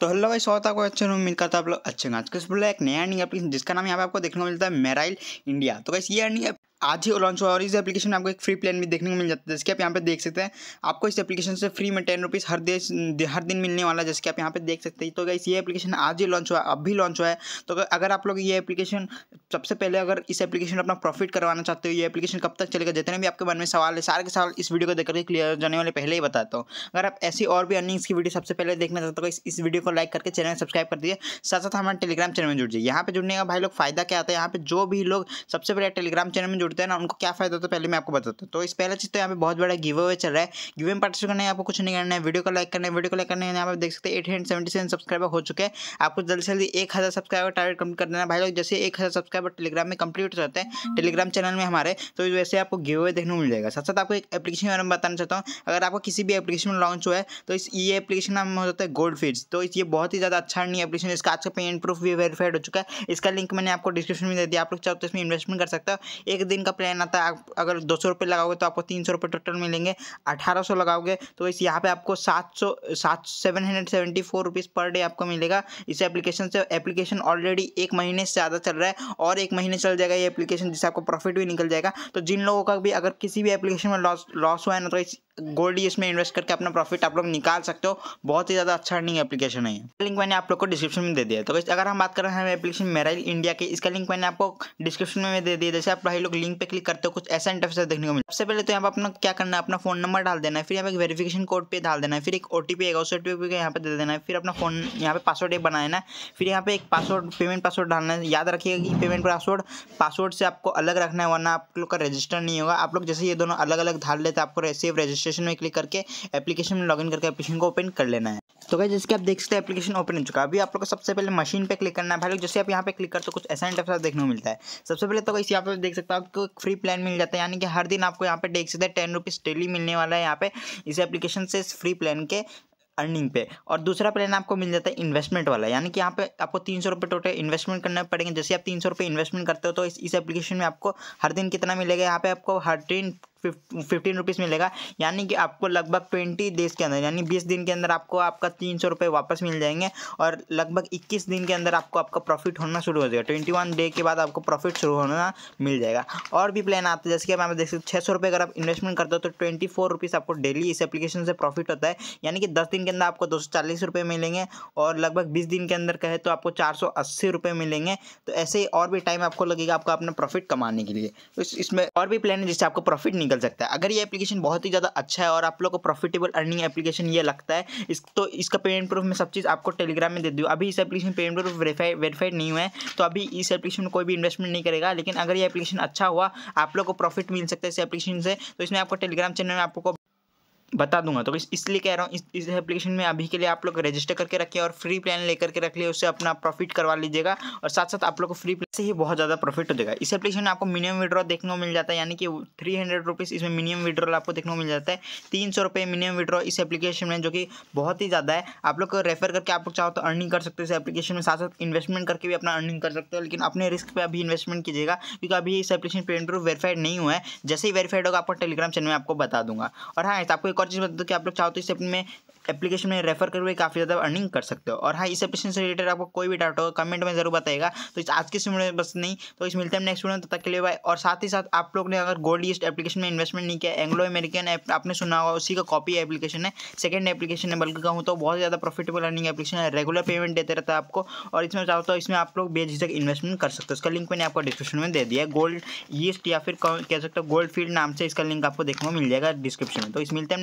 तो हेलो भाई स्वागत आपको अच्छे नाम मिलता है आप लोग अच्छे आज के बोला एक नया अर्निंग एप्लीकेशन जिसका नाम यहाँ पे आपको देखने को मिलता है मेराइल इंडिया तो कैसे ये अर्निंग आज ही लॉन्च हुआ और इस एप्लीकेशन में आपको एक फ्री प्लान भी देखने को मिल जाता है जैसे कि आप यहाँ पे देख सकते हैं आपको इस एप्लीकेशन से फ्री में टेन रुपीज़ हर देश हर दिन मिलने वाला है जैसे कि आप यहाँ पे देख सकते हैं तो गाइस ये एप्लीकेशन आज ही लॉन्च हुआ अब भी लॉन्च हुआ है तो अगर आप लोग ये एप्लीकेशन सबसे पहले अगर इस एप्लीकेशन अपना प्रॉफिट करवाना चाहते हो ये एप्लीकेशन कब तक चलेगा जितने भी आपके मन में सवाल है सारे के सवाल इस वीडियो को देखकर क्लियर हो जाने वाले पहले ही बताता हूँ अगर आप ऐसी और भी अर्निंग्स की वीडियो सबसे पहले देखना चाहते हो तो इस वीडियो को लाइक करके चैनल सब्सक्राइब कर दीजिए साथ साथ हमारे टेलीग्राम चैनल में जुड़ जाइए यहाँ पर जुड़ने का भाई लोग फायदा क्या आता है यहाँ पर जो भी लोग सबसे पहले टेलीग्राम चैनल में जुड़ते हैं ना उनको क्या फायदा होता है पहले मैं आपको बताता हूँ तो इस पहला चीज़ तो यहाँ पे बहुत बड़ा गिव अवे चल रहा है गिव में पार्टिसिपेट करना है आपको कुछ नहीं करना है वीडियो को लाइक करना है वीडियो को लाइक करना है यहाँ पर देख सकते eight hundred seventy seven subscriber हो चुके हैं आपको जल्द से जल्दी एक हज़ार सब्सक्राइबर टारगेट कम्प्लीट कर देना भाई लोग जैसे एक हज़ार सब्सक्राइबर टेलीग्राम में कंप्लीट हो जाते हैं टेलीग्राम हाँ। चैनल में हमारे तो वैसे आपको गिव अवे देखने को मिल जाएगा साथ साथ आपको एक एप्लीकेशन के बारे में बताना चाहता हूँ अगर आपको किसी भी एप्लीकेशन में लॉन्च हुआ है तो इस ये एप्लीकेशन नाम हो जाता है गोल्ड फीड्स तो ये बहुत ही ज़्यादा अच्छा नहीं एप्लीकेशन इसका आज का पेमेंट प्रूफ भी वेरीफाइड हो चुका है इसका लिंक मैंने आपको डिस्क्रिप्शन में दे दिया आप लोग चाहते हो तो इसमें इन्वेस्टमेंट कर सकते हो एक दिन दिन का प्लान आता है अगर दो सौ रुपये लगाओगे तो आपको तीन सौ रुपये टोटल मिलेंगे अठारह सौ लगाओगे तो इस यहाँ पे आपको सात सौ सात seven hundred seventy four rupees per day आपको मिलेगा इस एप्लीकेशन से एप्लीकेशन ऑलरेडी एक महीने से ज़्यादा चल रहा है और एक महीने चल जाएगा ये एप्लीकेशन जिससे आपको प्रॉफिट भी निकल जाएगा तो जिन लोगों का भी अगर किसी भी एप्लीकेशन में लॉस लॉस हुआ है ना तो इस गोल्ड इसमें इन्वेस्ट करके अपना प्रॉफिट आप लोग निकाल सकते हो बहुत ही ज़्यादा अच्छा अर्निंग एप्लीकेशन है लिंक मैंने आप लोग को डिस्क्रिप्शन में दे दिया तो अगर हम बात कर रहे हैं एप्लीकेशन मेराइल इंडिया की इसका लिंक मैंने आपको डिस्क्रिप्शन में दे दिया जैसे आप भाई लोग लिंक पे क्लिक करते हो कुछ ऐसा इंटरफेस देखने को मिले सबसे पहले तो यहाँ पर अपना क्या करना है अपना फोन नंबर डाल देना है फिर यहाँ पर वेरीफिकेशन कोड पर डाल देना है फिर एक ओ टी पी उस ओ टी यहाँ पर दे देना है फिर अपना फोन यहाँ पे पासवर्ड एक बना देना है फिर यहाँ पे एक पासवर्ड पेमेंट पासवर्ड डालना है याद रखिएगा कि पेमेंट पासवर्ड पासवर्ड से आपको अलग रखना है वरना आप लोग का रजिस्टर नहीं होगा आप लोग जैसे ये दोनों अलग अलग डाल लेते हैं आपको सेव रजिस्टर रजिस्ट्रेशन में क्लिक करके एप्लीकेशन में लॉगिन करके एप्लीकेशन को ओपन कर लेना है तो क्या जिसके आप देख सकते हैं एप्लीकेशन ओपन हो चुका है अभी आप लोग को सबसे पहले मशीन पे क्लिक करना है भाई लोग जैसे आप यहाँ पे क्लिक करते हो कुछ ऐसा इंटरफेस देखने को मिलता है सबसे पहले तो गई यहाँ पे देख सकते हो आपको फ्री प्लान मिल जाता है यानी कि हर दिन आपको यहाँ पे देख सकते हैं टेन रुपीज़ डेली मिलने वाला है यहाँ पे इस एप्लीकेशन से इस फ्री प्लान के अर्निंग पे और दूसरा प्लान आपको मिल जाता है इन्वेस्टमेंट वाला यानी कि यहाँ पे आपको तीन सौ रुपये टोटल इन्वेस्टमेंट करने पड़ेंगे जैसे आप तीन सौ रुपये इन्वेस्टमेंट करते हो तो इस एप्लीकेशन में आपको हर दिन कितना मिलेगा यहाँ पे आपको हर दिन फिफ्टीन रुपीज़ मिलेगा यानी कि आपको लगभग ट्वेंटी डेज के अंदर यानी बीस दिन के अंदर आपको आपका तीन सौ रुपये वापस मिल जाएंगे और लगभग इक्कीस दिन के अंदर आपको आपका प्रॉफिट होना शुरू हो जाएगा ट्वेंटी वन डे के बाद आपको प्रॉफिट शुरू होना मिल जाएगा और भी प्लान आते हैं जैसे कि आप देख सकते छः सौ रुपये अगर आप इन्वेस्टमेंट करते हो तो ट्वेंटी फोर रुपीज़ आपको डेली इस एप्लीकेशन से प्रॉफिट होता है यानी कि दस दिन के अंदर आपको दो सौ चालीस रुपये मिलेंगे और लगभग बीस दिन के अंदर कहे तो आपको चार सौ अस्सी रुपये मिलेंगे तो ऐसे ही और भी टाइम आपको लगेगा आपको अपना प्रॉफिट कमाने के लिए इसमें और भी प्लान है जिससे आपको प्रॉफिट निकल निकल सकता है अगर ये एप्लीकेशन बहुत ही ज़्यादा अच्छा है और आप लोग को प्रॉफिटेबल अर्निंग एप्लीकेशन ये लगता है इस तो इसका पेमेंट प्रूफ मैं सब चीज़ आपको टेलीग्राम में दे दूँ अभी इस application payment proof verify verified नहीं हुआ है तो अभी इस एप्लीकेशन में कोई भी इन्वेस्टमेंट नहीं करेगा लेकिन अगर ये एप्लीकेशन अच्छा हुआ आप लोग को प्रॉफिट मिल सकता है इस एप्लीकेशन से तो इसमें आपको टेलीग्राम चैनल में आपको बता दूंगा तो इसलिए कह रहा हूँ इस इस एप्लीकेशन में अभी के लिए आप लोग रजिस्टर करके रखिए और फ्री प्लान लेकर के रख लिए उससे अपना प्रॉफिट करवा लीजिएगा और साथ साथ आप लोग को फ्री प्लान से ही बहुत ज़्यादा प्रॉफिट हो जाएगा इस एप्लीकेशन में आपको मिनिमम विड्रॉ देखने को मिल जाता है यानी कि थ्री हंड्रेड रुपीज़ इसमें मिनिमम विड्रॉल आपको देखने को मिल जाता है तीन सौ रुपये मिनिमम विड्रॉ इस एप्लीकेशन में जो कि बहुत ही ज़्यादा है आप लोग को रेफर करके आप लोग चाहो तो अर्निंग कर सकते हो इस एप्लीकेशन में साथ साथ इन्वेस्टमेंट करके भी अपना अर्निंग कर सकते हो लेकिन अपने रिस्क पर अभी इन्वेस्टमेंट कीजिएगा क्योंकि अभी इस एप्लीकेशन पेमेंट प्रूफ वेरीफाइड नहीं हुआ है जैसे ही वेरीफाइड होगा आपको टेलीग्राम चैनल में आपको बता दूंगा और हाँ आपको एक और चीज़ बता दूँ कि आप लोग चाहो तो इस में एप्लीकेशन में रेफर करके काफ़ी ज़्यादा अर्निंग कर सकते हो और हाँ इस एप्लीकेशन से रिलेटेड आपको कोई भी डाउट हो कमेंट में जरूर बताएगा तो इस आज के समय में बस नहीं तो इस मिलते हैं नेक्स्ट वीडियो में तब तक के लिए भाई और साथ ही साथ आप लोग ने अगर गोल्ड ईस्ट एप्लीकेशन में इन्वेस्टमेंट नहीं किया एंग्लो अमेरिकन ऐप आपने सुना होगा उसी का कॉपी एप्लीकेशन है सेकंड एप्लीकेशन है बल्कि कहूँ तो बहुत ज़्यादा प्रॉफिटेबल अर्निंग एप्लीकेशन है रेगुलर पेमेंट देते रहता है आपको और इसमें चाहो तो इसमें आप लोग बेझिझक इन्वेस्टमेंट कर सकते हो उसका लिंक मैंने आपको डिस्क्रिप्शन में दे दिया गोल्ड ईस्ट या फिर कह सकते हो गोल्ड फील्ड नाम से इसका लिंक आपको देखने को मिल जाएगा डिस्क्रिप्शन में तो इस मिलते हैं